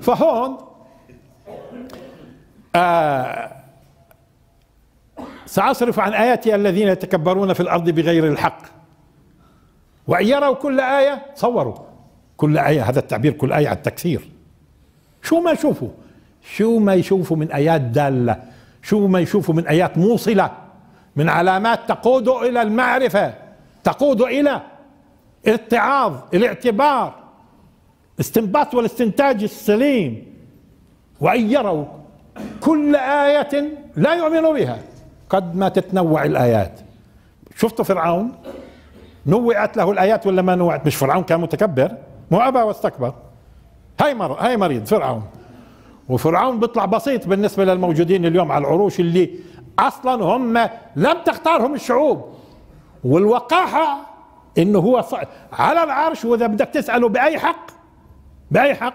فهون آه سأصرف عن آياتي الذين يتكبرون في الأرض بغير الحق وإن يروا كل آية صوروا كل آية هذا التعبير كل آية على التكثير شو ما يشوفوا شو ما يشوفوا من آيات دالة شو ما يشوفوا من آيات موصلة من علامات تقود إلى المعرفة تقود إلى اتعاظ الاعتبار الاستنباط والاستنتاج السليم وان يروا كل ايه لا يؤمنوا بها قد ما تتنوع الايات شفتوا فرعون نوعت له الايات ولا ما نوعت مش فرعون كان متكبر مو ابى واستكبر هاي مر... هاي مريض فرعون وفرعون بيطلع بسيط بالنسبه للموجودين اليوم على العروش اللي اصلا هم لم تختارهم الشعوب والوقاحه انه هو على العرش واذا بدك تساله باي حق بأي حق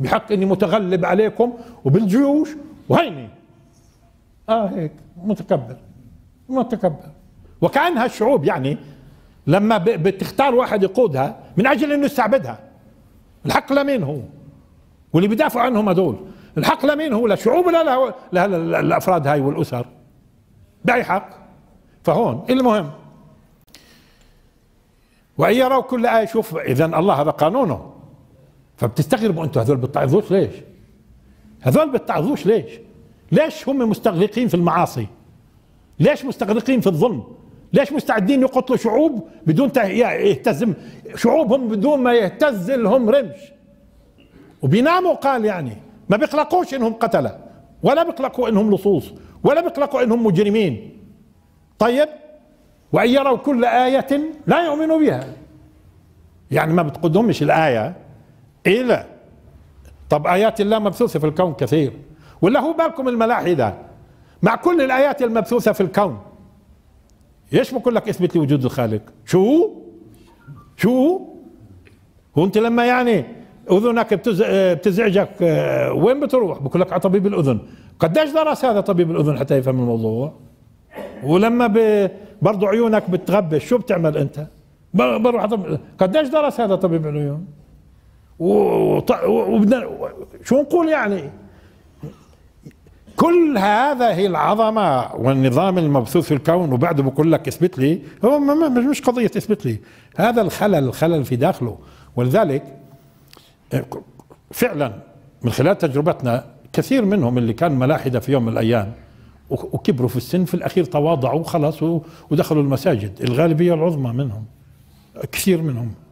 بحق اني متغلب عليكم وبالجيوش وهيني اه هيك متكبر متكبر وكأنها الشعوب يعني لما بتختار واحد يقودها من اجل انه يستعبدها الحق لمين هو واللي بدافعوا عنهم هذول الحق لمين هو لشعوب ولا للافراد هاي والاسر باي حق فهون المهم وان يروا كل ايه شوف اذا الله هذا قانونه فبتستغربوا انتوا هذول بتعظوش ليش هذول بتعظوش ليش ليش هم مستغرقين في المعاصي ليش مستغرقين في الظلم ليش مستعدين يقتلوا شعوب بدون يهتزم شعوبهم بدون ما يهتز لهم رمش وبيناموا قال يعني ما بيقلقوش انهم قتله ولا بيقلقوا انهم لصوص ولا بيقلقوا انهم مجرمين طيب وان يروا كل ايه لا يؤمنوا بها يعني ما بتقدهمش الايه الى طب ايات الله مبثوثه في الكون كثير ولا هو بالكم الملاحده مع كل الايات المبثوثه في الكون ايش بقول لك اثبت لي وجود الخالق شو شو وانت لما يعني اذنك بتزعجك آه، وين بتروح بقول لك على طبيب الاذن قديش درس هذا طبيب الاذن حتى يفهم الموضوع ولما ب... برضو عيونك بتغبش شو بتعمل انت بروح طبيب قديش درس هذا طبيب العيون وبدنا شو نقول يعني كل هذه العظمة والنظام المبثوث في الكون وبعده بقول لك اثبت لي هو مش قضية اثبت لي هذا الخلل الخلل في داخله ولذلك آه، فعلا من خلال تجربتنا كثير منهم اللي كان ملاحدة في يوم من الأيام وكبروا في السن في الأخير تواضعوا وخلصوا ودخلوا المساجد الغالبية العظمى منهم كثير منهم